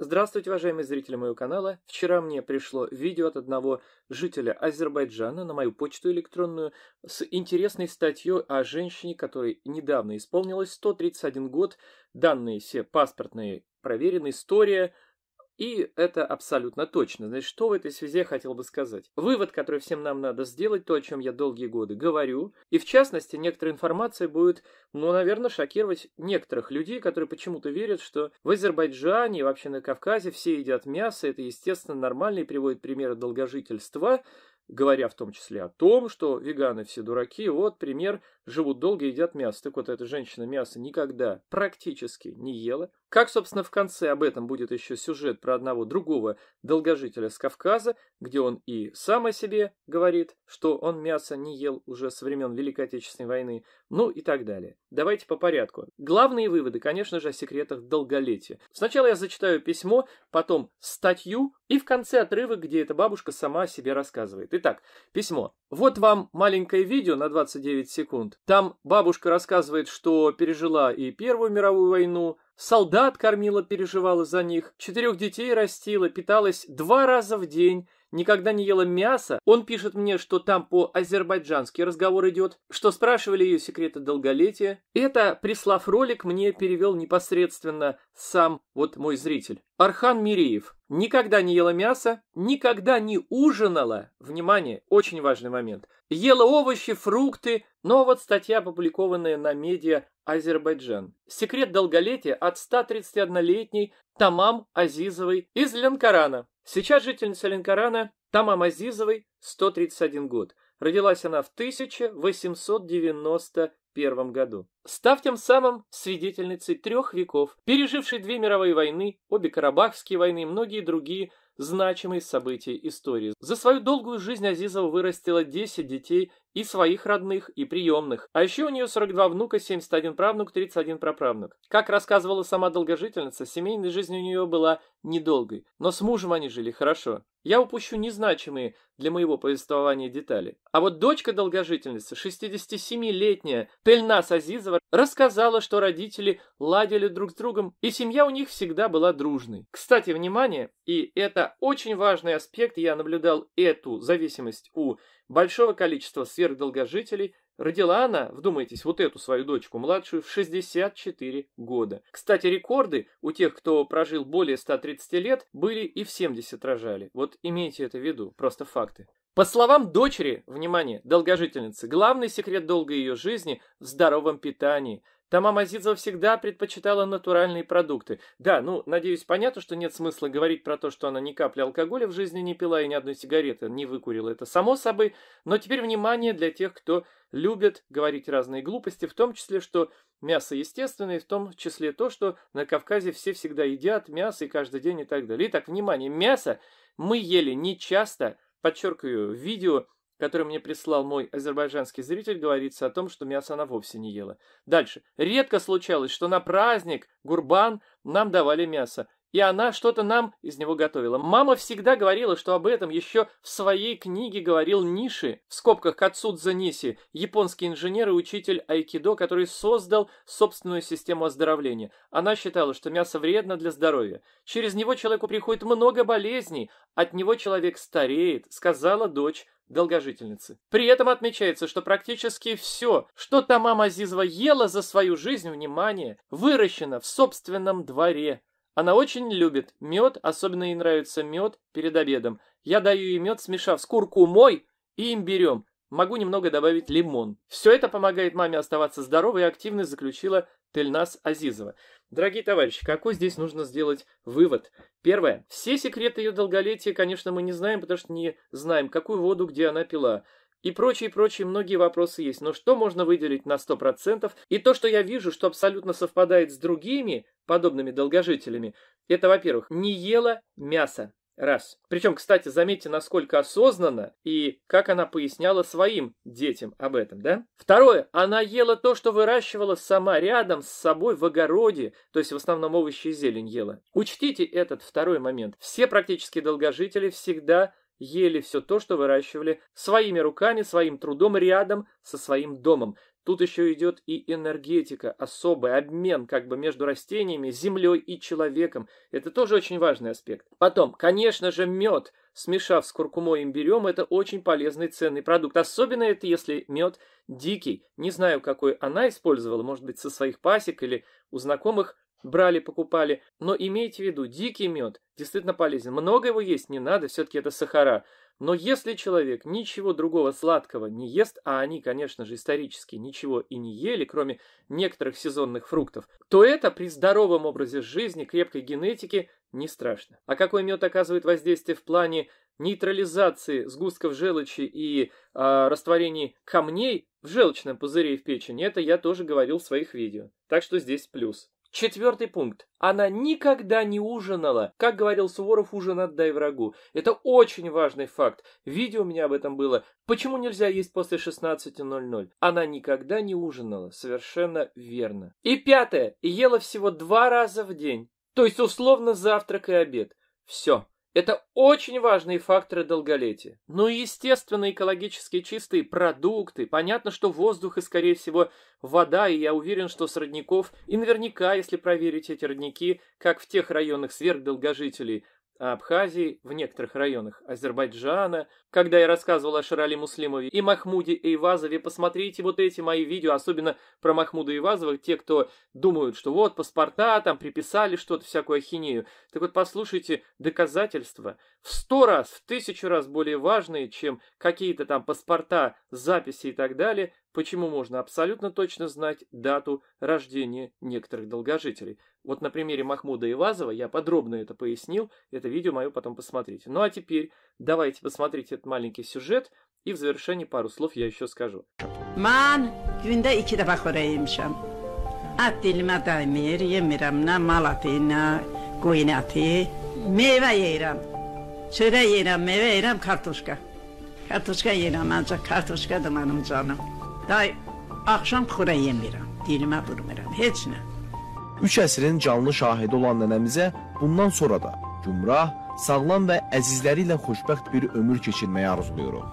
Здравствуйте, уважаемые зрители моего канала. Вчера мне пришло видео от одного жителя Азербайджана на мою почту электронную с интересной статьей о женщине, которой недавно исполнилось 131 год. Данные все паспортные проверены. История и это абсолютно точно. Значит, что в этой связи я хотел бы сказать? Вывод, который всем нам надо сделать, то, о чем я долгие годы говорю, и в частности, некоторая информация будет, ну, наверное, шокировать некоторых людей, которые почему-то верят, что в Азербайджане и вообще на Кавказе все едят мясо, это, естественно, нормально и приводит примеры долгожительства, говоря в том числе о том, что веганы все дураки. Вот пример, живут долго и едят мясо. Так вот, эта женщина мясо никогда практически не ела, как, собственно, в конце об этом будет еще сюжет про одного другого долгожителя с Кавказа, где он и сам о себе говорит, что он мясо не ел уже со времен Великой Отечественной войны, ну и так далее. Давайте по порядку. Главные выводы, конечно же, о секретах долголетия. Сначала я зачитаю письмо, потом статью и в конце отрывок, где эта бабушка сама о себе рассказывает. Итак, письмо. Вот вам маленькое видео на 29 секунд. Там бабушка рассказывает, что пережила и Первую мировую войну, солдат кормила, переживала за них, четырех детей растила, питалась два раза в день никогда не ела мясо. Он пишет мне, что там по-азербайджански разговор идет, что спрашивали ее секреты долголетия. Это, прислав ролик, мне перевел непосредственно сам вот мой зритель. Архан Миреев. Никогда не ела мясо, никогда не ужинала. Внимание, очень важный момент. Ела овощи, фрукты, но вот статья, опубликованная на медиа Азербайджан. Секрет долголетия от 131-летней Тамам Азизовой из Ленкорана. Сейчас жительница Ленкорана Тамам Азизовой 131 год. Родилась она в 1891 году. Став тем самым свидетельницей трех веков, пережившей две мировые войны, обе Карабахские войны и многие другие значимые события истории. За свою долгую жизнь Азизова вырастила 10 детей и своих родных, и приемных. А еще у нее 42 внука, 71 правнук, 31 праправнук. Как рассказывала сама долгожительница, семейная жизнь у нее была недолгой, но с мужем они жили хорошо. Я упущу незначимые для моего повествования детали. А вот дочка долгожительницы, 67-летняя Тельнас Азизова, рассказала, что родители ладили друг с другом, и семья у них всегда была дружной. Кстати, внимание, и это очень важный аспект, я наблюдал эту зависимость у большого количества сверхдолгожителей, родила она, вдумайтесь, вот эту свою дочку младшую в 64 года. Кстати, рекорды у тех, кто прожил более 130 лет, были и в 70 рожали. Вот имейте это в виду, просто факты. По словам дочери, внимание, долгожительницы, главный секрет долгой ее жизни в здоровом питании. Та мама Мазидзова всегда предпочитала натуральные продукты. Да, ну, надеюсь, понятно, что нет смысла говорить про то, что она ни капли алкоголя в жизни не пила и ни одной сигареты не выкурила. Это само собой. Но теперь внимание для тех, кто любит говорить разные глупости, в том числе, что мясо естественное, в том числе то, что на Кавказе все всегда едят мясо и каждый день и так далее. Итак, внимание, мясо мы ели не часто, подчеркиваю, видео который мне прислал мой азербайджанский зритель, говорится о том, что мясо она вовсе не ела. Дальше. Редко случалось, что на праздник, гурбан, нам давали мясо и она что-то нам из него готовила. Мама всегда говорила, что об этом еще в своей книге говорил Ниши, в скобках Кацудза Ниси, японский инженер и учитель айкидо, который создал собственную систему оздоровления. Она считала, что мясо вредно для здоровья. Через него человеку приходит много болезней, от него человек стареет, сказала дочь долгожительницы. При этом отмечается, что практически все, что Тамам Азизова ела за свою жизнь, внимание, выращено в собственном дворе. Она очень любит мед, особенно ей нравится мед перед обедом. Я даю ей мед, смешав с куркумой и имбирем. Могу немного добавить лимон. Все это помогает маме оставаться здоровой и активной, заключила Тельнас Азизова. Дорогие товарищи, какой здесь нужно сделать вывод? Первое. Все секреты ее долголетия, конечно, мы не знаем, потому что не знаем, какую воду, где она пила и прочие-прочие многие вопросы есть. Но что можно выделить на 100%? И то, что я вижу, что абсолютно совпадает с другими подобными долгожителями, это, во-первых, не ела мясо. Раз. Причем, кстати, заметьте, насколько осознанно и как она поясняла своим детям об этом, да? Второе. Она ела то, что выращивала сама рядом с собой в огороде, то есть в основном овощи и зелень ела. Учтите этот второй момент. Все практически долгожители всегда ели все то, что выращивали своими руками, своим трудом рядом со своим домом. Тут еще идет и энергетика, особый обмен как бы между растениями, землей и человеком. Это тоже очень важный аспект. Потом, конечно же, мед, смешав с куркумой и имбирем, это очень полезный ценный продукт. Особенно это если мед дикий. Не знаю, какой она использовала, может быть, со своих пасек или у знакомых – брали, покупали. Но имейте в виду, дикий мед действительно полезен. Много его есть не надо, все-таки это сахара. Но если человек ничего другого сладкого не ест, а они, конечно же, исторически ничего и не ели, кроме некоторых сезонных фруктов, то это при здоровом образе жизни, крепкой генетике не страшно. А какой мед оказывает воздействие в плане нейтрализации сгустков желчи и э, растворений камней в желчном пузыре и в печени, это я тоже говорил в своих видео. Так что здесь плюс. Четвертый пункт. Она никогда не ужинала. Как говорил Суворов, ужин отдай врагу. Это очень важный факт. Видео у меня об этом было. Почему нельзя есть после 16.00? Она никогда не ужинала. Совершенно верно. И пятое. Ела всего два раза в день. То есть условно завтрак и обед. Все. Это очень важные факторы долголетия. Ну и, естественно, экологически чистые продукты. Понятно, что воздух и, скорее всего, вода, и я уверен, что с родников, и наверняка, если проверить эти родники, как в тех районах сверхдолгожителей, а Абхазии в некоторых районах Азербайджана. Когда я рассказывал о Ширали Муслимове и Махмуде Эйвазове, посмотрите вот эти мои видео, особенно про Махмуда Эйвазова, те, кто думают, что вот паспорта, там приписали что-то, всякую ахинею. Так вот послушайте, доказательства в сто раз, в тысячу раз более важные, чем какие-то там паспорта, записи и так далее, почему можно абсолютно точно знать дату рождения некоторых долгожителей. Вот на примере Махмуда Ивазова я подробно это пояснил, это видео мое потом посмотрите. Ну а теперь давайте посмотрите этот маленький сюжет, и в завершении пару слов я еще скажу. من günde iki defa Kore'ye yemişim. Et dilime daymir, yemirəm nə mal atı, nə qoyun atı. Meyvə yeyirəm. Çörək yeyirəm, meyvə yeyirəm, kartuşka. Kartuşka yeyirəm, ancaq kartuşkadır mənim canım. Day, axşam xura yemirəm, dilimə vurmuram, heç nə. 3 əsrin canlı şahidi olan nənəmizə bundan sonra da gümrah, sağlam və əzizləri ilə xoşbəxt bir ömür keçirməyi arzulayırıq.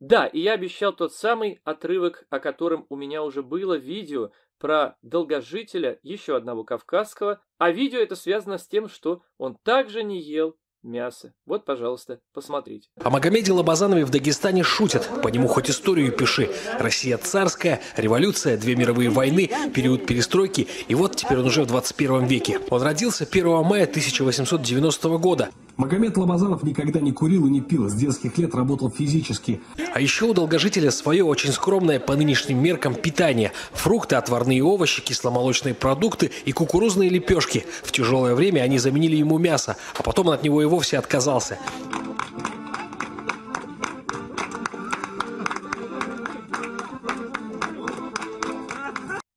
Да, и я обещал тот самый отрывок, о котором у меня уже было видео про долгожителя, еще одного кавказского, а видео это связано с тем, что он также не ел мясо. Вот, пожалуйста, посмотрите. О а Магомеде Лобазанове в Дагестане шутят. По нему хоть историю пиши. Россия царская, революция, две мировые войны, период перестройки. И вот теперь он уже в 21 веке. Он родился 1 мая 1890 года. Магомед Лобазанов никогда не курил и не пил. С детских лет работал физически. А еще у долгожителя свое очень скромное по нынешним меркам питание. Фрукты, отварные овощи, кисломолочные продукты и кукурузные лепешки. В тяжелое время они заменили ему мясо, а потом он от него его вовсе отказался.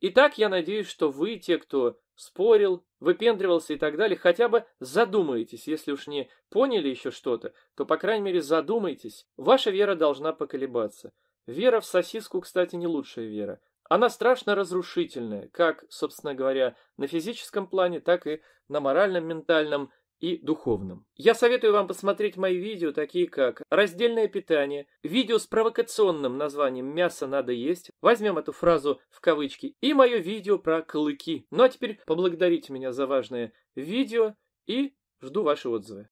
Итак, я надеюсь, что вы, те, кто спорил, выпендривался и так далее, хотя бы задумаетесь, если уж не поняли еще что-то, то, по крайней мере, задумайтесь. Ваша вера должна поколебаться. Вера в сосиску, кстати, не лучшая вера. Она страшно разрушительная, как, собственно говоря, на физическом плане, так и на моральном, ментальном и духовным. Я советую вам посмотреть мои видео, такие как «Раздельное питание», видео с провокационным названием «Мясо надо есть», возьмем эту фразу в кавычки, и мое видео про клыки. Ну а теперь поблагодарите меня за важное видео и жду ваши отзывы.